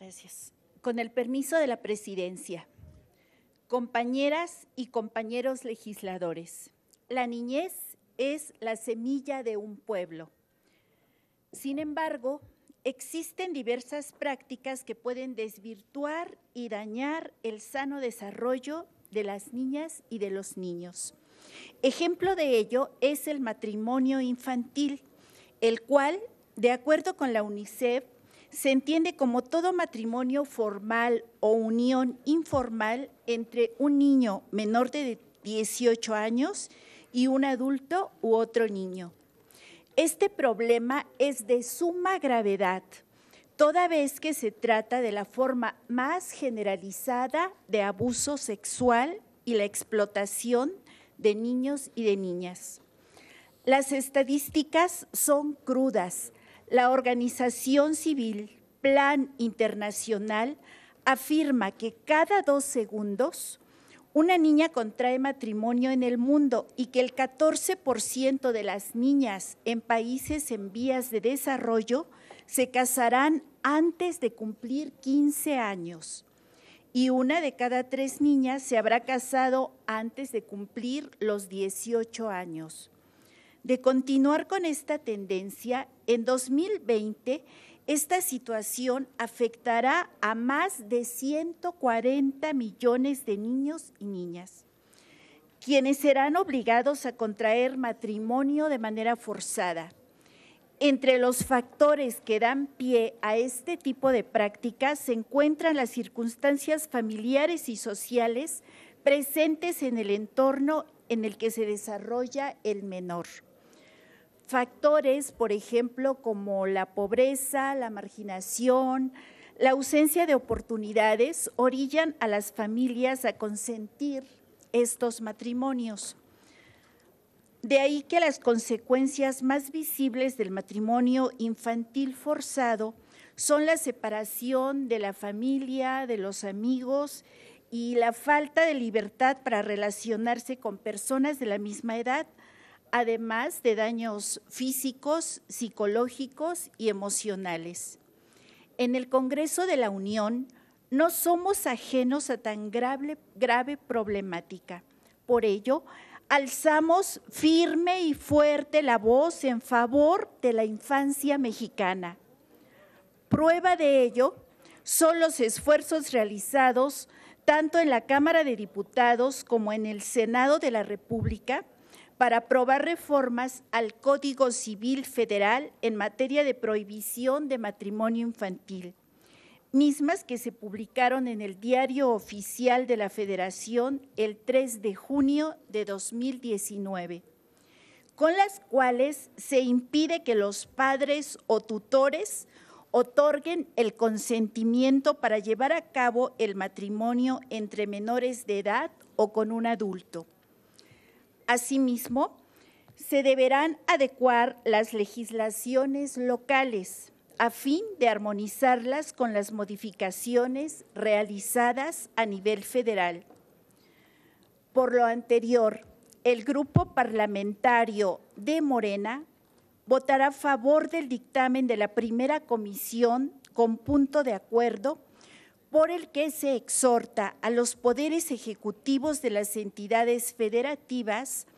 Gracias. Con el permiso de la presidencia, compañeras y compañeros legisladores, la niñez es la semilla de un pueblo. Sin embargo, existen diversas prácticas que pueden desvirtuar y dañar el sano desarrollo de las niñas y de los niños. Ejemplo de ello es el matrimonio infantil, el cual, de acuerdo con la UNICEF, se entiende como todo matrimonio formal o unión informal entre un niño menor de 18 años y un adulto u otro niño. Este problema es de suma gravedad, toda vez que se trata de la forma más generalizada de abuso sexual y la explotación de niños y de niñas. Las estadísticas son crudas, la organización civil Plan Internacional afirma que cada dos segundos una niña contrae matrimonio en el mundo y que el 14% de las niñas en países en vías de desarrollo se casarán antes de cumplir 15 años y una de cada tres niñas se habrá casado antes de cumplir los 18 años de continuar con esta tendencia, en 2020 esta situación afectará a más de 140 millones de niños y niñas, quienes serán obligados a contraer matrimonio de manera forzada. Entre los factores que dan pie a este tipo de prácticas se encuentran las circunstancias familiares y sociales presentes en el entorno en el que se desarrolla el menor. Factores, por ejemplo, como la pobreza, la marginación, la ausencia de oportunidades orillan a las familias a consentir estos matrimonios. De ahí que las consecuencias más visibles del matrimonio infantil forzado son la separación de la familia, de los amigos y la falta de libertad para relacionarse con personas de la misma edad, además de daños físicos, psicológicos y emocionales. En el Congreso de la Unión no somos ajenos a tan grave, problemática. Por ello, alzamos firme y fuerte la voz en favor de la infancia mexicana. Prueba de ello son los esfuerzos realizados tanto en la Cámara de Diputados como en el Senado de la República, para aprobar reformas al Código Civil Federal en materia de prohibición de matrimonio infantil, mismas que se publicaron en el Diario Oficial de la Federación el 3 de junio de 2019, con las cuales se impide que los padres o tutores otorguen el consentimiento para llevar a cabo el matrimonio entre menores de edad o con un adulto. Asimismo, se deberán adecuar las legislaciones locales a fin de armonizarlas con las modificaciones realizadas a nivel federal. Por lo anterior, el Grupo Parlamentario de Morena votará a favor del dictamen de la primera comisión con punto de acuerdo por el que se exhorta a los poderes ejecutivos de las entidades federativas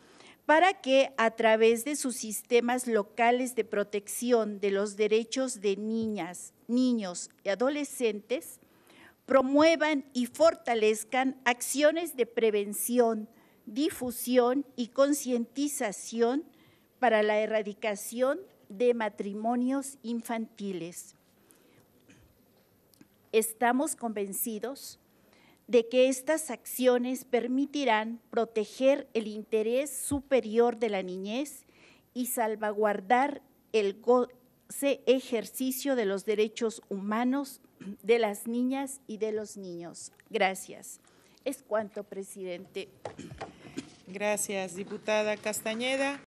para que a través de sus sistemas locales de protección de los derechos de niñas, niños y adolescentes, promuevan y fortalezcan acciones de prevención, difusión y concientización para la erradicación de matrimonios infantiles. Estamos convencidos de que estas acciones permitirán proteger el interés superior de la niñez y salvaguardar el ejercicio de los derechos humanos de las niñas y de los niños. Gracias. Es cuanto, presidente. Gracias, diputada Castañeda.